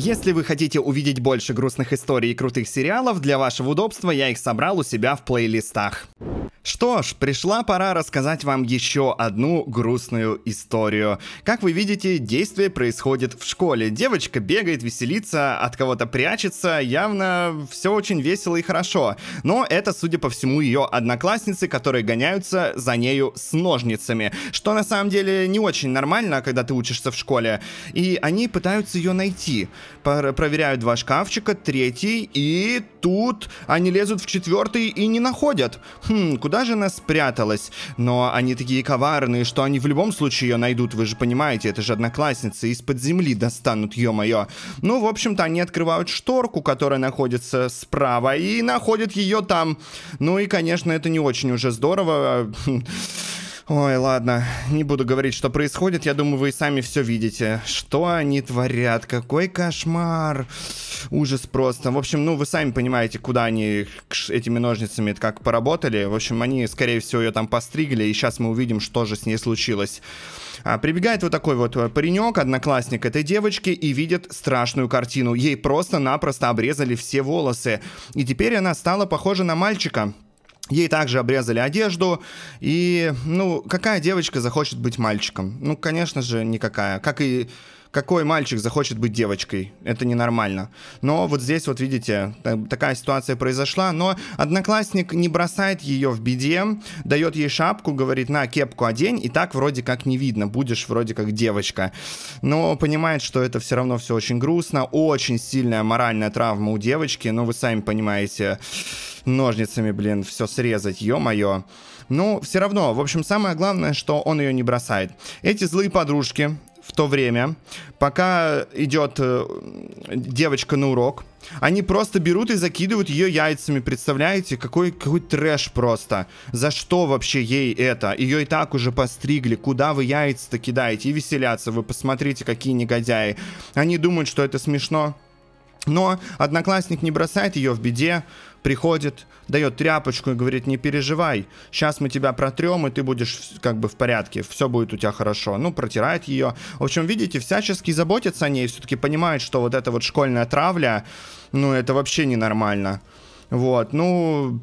Если вы хотите увидеть больше грустных историй и крутых сериалов, для вашего удобства я их собрал у себя в плейлистах. Что ж, пришла пора рассказать вам еще одну грустную историю. Как вы видите, действие происходит в школе. Девочка бегает, веселится, от кого-то прячется, явно все очень весело и хорошо. Но это, судя по всему, ее одноклассницы, которые гоняются за нею с ножницами. Что на самом деле не очень нормально, когда ты учишься в школе. И они пытаются ее найти. Пр проверяют два шкафчика, третий, и тут они лезут в четвертый и не находят. Хм, куда куда же она спряталась? Но они такие коварные, что они в любом случае ее найдут, вы же понимаете, это же одноклассницы, из-под земли достанут, ё-моё. Ну, в общем-то, они открывают шторку, которая находится справа, и находят ее там. Ну и, конечно, это не очень уже здорово. Ой, ладно, не буду говорить, что происходит. Я думаю, вы и сами все видите. Что они творят? Какой кошмар! Ужас просто. В общем, ну, вы сами понимаете, куда они этими ножницами как поработали. В общем, они, скорее всего, ее там постригли, и сейчас мы увидим, что же с ней случилось. А, прибегает вот такой вот э, паренек, одноклассник этой девочки, и видит страшную картину. Ей просто-напросто обрезали все волосы. И теперь она стала похожа на мальчика. Ей также обрезали одежду, и, ну, какая девочка захочет быть мальчиком? Ну, конечно же, никакая. Как и какой мальчик захочет быть девочкой? Это ненормально. Но вот здесь вот, видите, такая ситуация произошла, но одноклассник не бросает ее в беде, дает ей шапку, говорит, на, кепку одень, и так вроде как не видно, будешь вроде как девочка. Но понимает, что это все равно все очень грустно, очень сильная моральная травма у девочки, но ну, вы сами понимаете, ножницами, блин, все срезать, ё-моё. Ну, все равно, в общем, самое главное, что он ее не бросает. Эти злые подружки, в то время, пока идет э, девочка на урок, они просто берут и закидывают ее яйцами, представляете? Какой, какой трэш просто. За что вообще ей это? Ее и так уже постригли. Куда вы яйца-то кидаете? И веселятся. Вы посмотрите, какие негодяи. Они думают, что это смешно. Но одноклассник не бросает ее в беде, приходит, дает тряпочку и говорит, не переживай, сейчас мы тебя протрем, и ты будешь как бы в порядке, все будет у тебя хорошо. Ну, протирает ее. В общем, видите, всячески заботится о ней, все-таки понимает, что вот эта вот школьная травля, ну, это вообще ненормально. Вот, ну,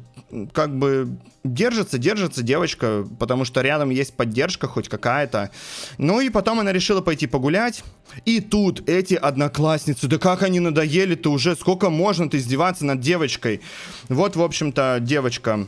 как бы держится, держится девочка, потому что рядом есть поддержка хоть какая-то. Ну и потом она решила пойти погулять. И тут эти одноклассницы, да как они надоели-то уже, сколько можно-то издеваться над девочкой. Вот, в общем-то, девочка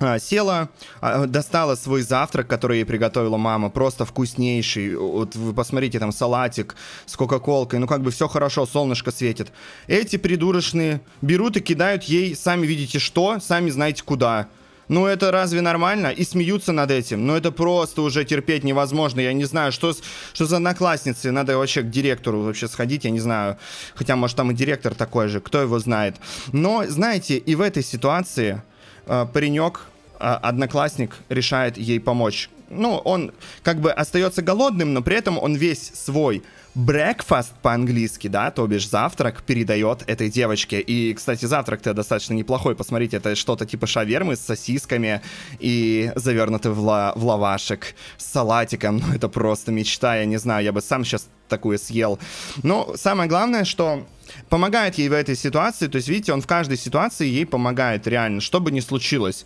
а, села, а, достала свой завтрак, который ей приготовила мама, просто вкуснейший. Вот вы посмотрите, там салатик с кока-колкой, ну как бы все хорошо, солнышко светит. Эти придурочные берут и кидают ей, сами видите что, сами знаете куда. Ну это разве нормально? И смеются над этим. Ну это просто уже терпеть невозможно. Я не знаю, что, что за одноклассницы. Надо вообще к директору вообще сходить, я не знаю. Хотя, может, там и директор такой же, кто его знает. Но, знаете, и в этой ситуации Э, паренек, э, одноклассник, решает ей помочь. Ну, он как бы остается голодным, но при этом он весь свой breakfast по-английски, да, то бишь завтрак передает этой девочке. И, кстати, завтрак-то достаточно неплохой. Посмотрите, это что-то типа шавермы с сосисками и завернутый в, ла- в лавашек с салатиком. Ну, это просто мечта, я не знаю, я бы сам сейчас такую съел. Но самое главное, что помогает ей в этой ситуации. То есть, видите, он в каждой ситуации ей помогает реально, что бы ни случилось.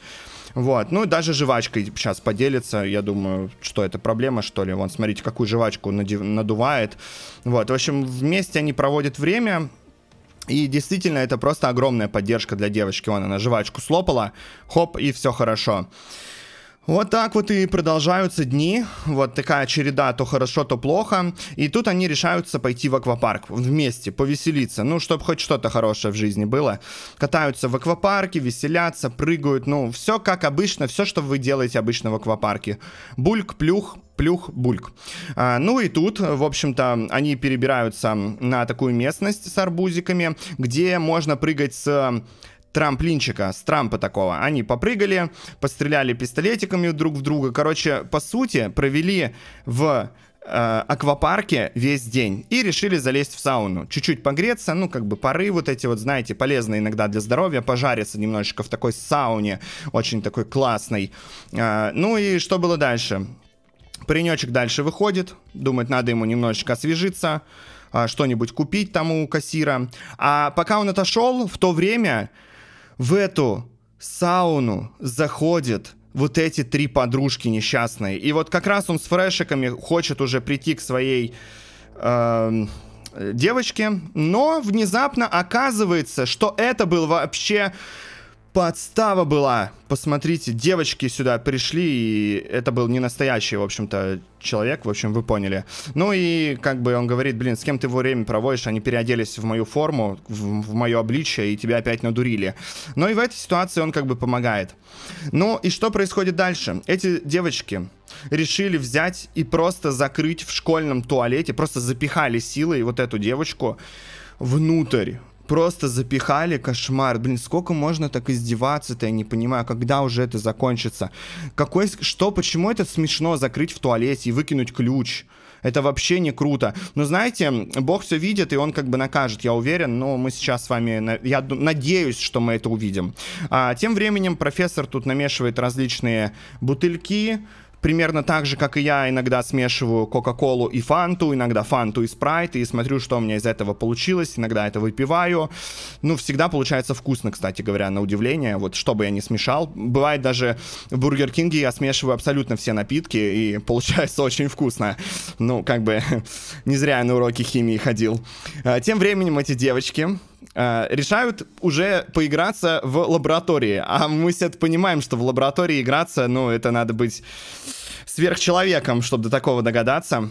Вот, ну и даже жвачкой сейчас поделится, я думаю, что это проблема, что ли. Вон, смотрите, какую жвачку надувает. Вот, в общем, вместе они проводят время, и действительно, это просто огромная поддержка для девочки. Вон она жвачку слопала, хоп, и все Хорошо. Вот так вот и продолжаются дни, вот такая череда, то хорошо, то плохо, и тут они решаются пойти в аквапарк вместе, повеселиться, ну, чтобы хоть что-то хорошее в жизни было. Катаются в аквапарке, веселятся, прыгают, ну, все как обычно, все, что вы делаете обычно в аквапарке. Бульк, плюх, плюх, бульк. А, ну и тут, в общем-то, они перебираются на такую местность с арбузиками, где можно прыгать с трамплинчика, с трампа такого. Они попрыгали, постреляли пистолетиками друг в друга. Короче, по сути, провели в э, аквапарке весь день и решили залезть в сауну. Чуть-чуть погреться, ну, как бы пары вот эти вот, знаете, полезные иногда для здоровья, пожариться немножечко в такой сауне, очень такой классной. Э, ну и что было дальше? Паренечек дальше выходит, думает, надо ему немножечко освежиться, э, что-нибудь купить тому у кассира. А пока он отошел, в то время в эту сауну заходит вот эти три подружки несчастные. И вот как раз он с фрешиками хочет уже прийти к своей э, девочке, но внезапно оказывается, что это был вообще подстава была. Посмотрите, девочки сюда пришли, и это был не настоящий, в общем-то, человек, в общем, вы поняли. Ну и как бы он говорит, блин, с кем ты время проводишь, они переоделись в мою форму, в, в мое обличие, и тебя опять надурили. Но ну и в этой ситуации он как бы помогает. Ну и что происходит дальше? Эти девочки решили взять и просто закрыть в школьном туалете, просто запихали силой вот эту девочку внутрь просто запихали кошмар. Блин, сколько можно так издеваться-то, я не понимаю, когда уже это закончится. Какой, что, почему это смешно закрыть в туалете и выкинуть ключ? Это вообще не круто. Но знаете, Бог все видит, и он как бы накажет, я уверен, но мы сейчас с вами, я надеюсь, что мы это увидим. А, тем временем профессор тут намешивает различные бутыльки, примерно так же, как и я, иногда смешиваю Кока-Колу и Фанту, иногда Фанту и Спрайт, и смотрю, что у меня из этого получилось, иногда это выпиваю. Ну, всегда получается вкусно, кстати говоря, на удивление, вот что бы я ни смешал. Бывает даже в Бургер Кинге я смешиваю абсолютно все напитки, и получается очень вкусно. Ну, как бы, не зря я на уроки химии ходил. А, тем временем эти девочки, Э, решают уже поиграться в лаборатории. А мы все это понимаем, что в лаборатории играться, ну, это надо быть сверхчеловеком, чтобы до такого догадаться.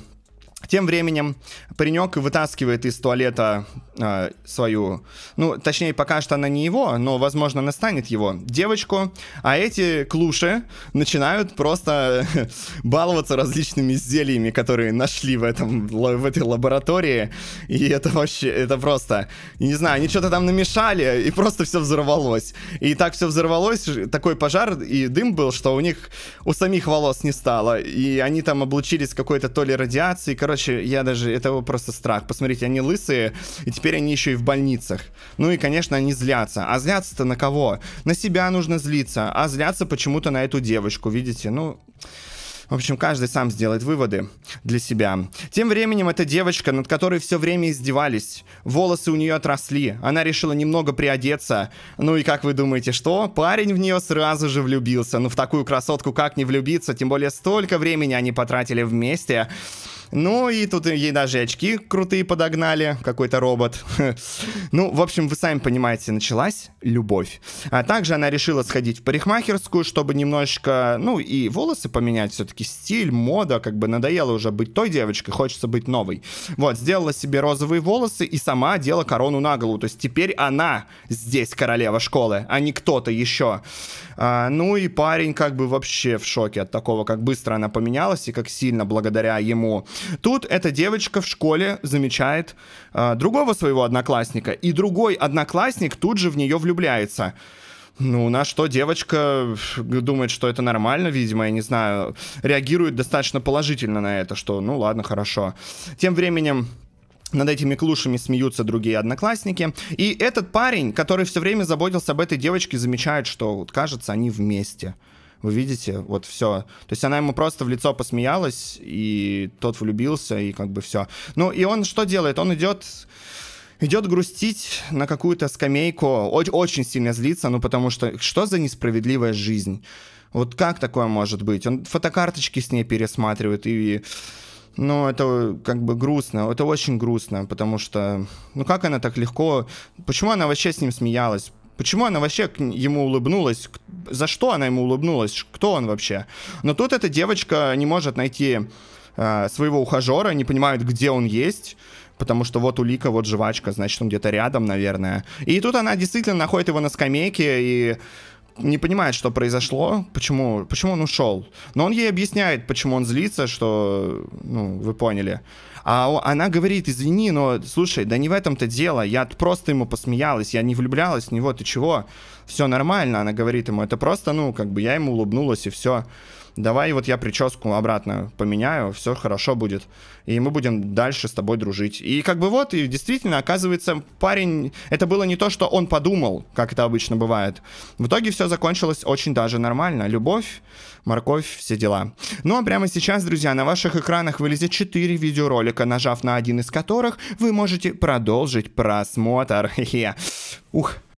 Тем временем паренек вытаскивает из туалета э, свою, ну, точнее, пока что она не его, но, возможно, она станет его, девочку, а эти клуши начинают просто баловаться различными зельями, которые нашли в, этом, в этой лаборатории, и это вообще, это просто, не знаю, они что-то там намешали, и просто все взорвалось. И так все взорвалось, такой пожар и дым был, что у них, у самих волос не стало, и они там облучились какой-то то ли радиацией, короче, короче, я даже, это просто страх. Посмотрите, они лысые, и теперь они еще и в больницах. Ну и, конечно, они злятся. А злятся-то на кого? На себя нужно злиться, а злятся почему-то на эту девочку, видите? Ну... В общем, каждый сам сделает выводы для себя. Тем временем эта девочка, над которой все время издевались, волосы у нее отросли, она решила немного приодеться. Ну и как вы думаете, что? Парень в нее сразу же влюбился. Ну в такую красотку как не влюбиться, тем более столько времени они потратили вместе. Ну и тут ей даже очки крутые подогнали, какой-то робот. Ну, в общем, вы сами понимаете, началась любовь. А также она решила сходить в парикмахерскую, чтобы немножечко, ну и волосы поменять, все-таки стиль, мода, как бы надоело уже быть той девочкой, хочется быть новой. Вот, сделала себе розовые волосы и сама одела корону на голову. То есть теперь она здесь королева школы, а не кто-то еще. А, ну и парень как бы вообще в шоке от такого, как быстро она поменялась и как сильно благодаря ему Тут эта девочка в школе замечает э, другого своего одноклассника, и другой одноклассник тут же в нее влюбляется. Ну, на что девочка думает, что это нормально, видимо, я не знаю, реагирует достаточно положительно на это, что ну ладно, хорошо. Тем временем над этими клушами смеются другие одноклассники. И этот парень, который все время заботился об этой девочке, замечает, что, кажется, они вместе вы видите, вот все. То есть она ему просто в лицо посмеялась, и тот влюбился, и как бы все. Ну, и он что делает? Он идет идет грустить на какую-то скамейку, очень, сильно злится, ну потому что что за несправедливая жизнь? Вот как такое может быть? Он фотокарточки с ней пересматривает и... Ну, это как бы грустно, это очень грустно, потому что, ну как она так легко, почему она вообще с ним смеялась, Почему она вообще ему улыбнулась? За что она ему улыбнулась? Кто он вообще? Но тут эта девочка не может найти э, своего ухажера, не понимает, где он есть потому что вот улика, вот жвачка, значит, он где-то рядом, наверное. И тут она действительно находит его на скамейке, и не понимает, что произошло, почему, почему он ушел. Но он ей объясняет, почему он злится, что, ну, вы поняли. А она говорит, извини, но, слушай, да не в этом-то дело, я просто ему посмеялась, я не влюблялась в него, ты чего? Все нормально, она говорит ему, это просто, ну, как бы я ему улыбнулась и все давай вот я прическу обратно поменяю, все хорошо будет. И мы будем дальше с тобой дружить. И как бы вот, и действительно, оказывается, парень, это было не то, что он подумал, как это обычно бывает. В итоге все закончилось очень даже нормально. Любовь, морковь, все дела. Ну а прямо сейчас, друзья, на ваших экранах вылезет 4 видеоролика, нажав на один из которых вы можете продолжить просмотр. Ух,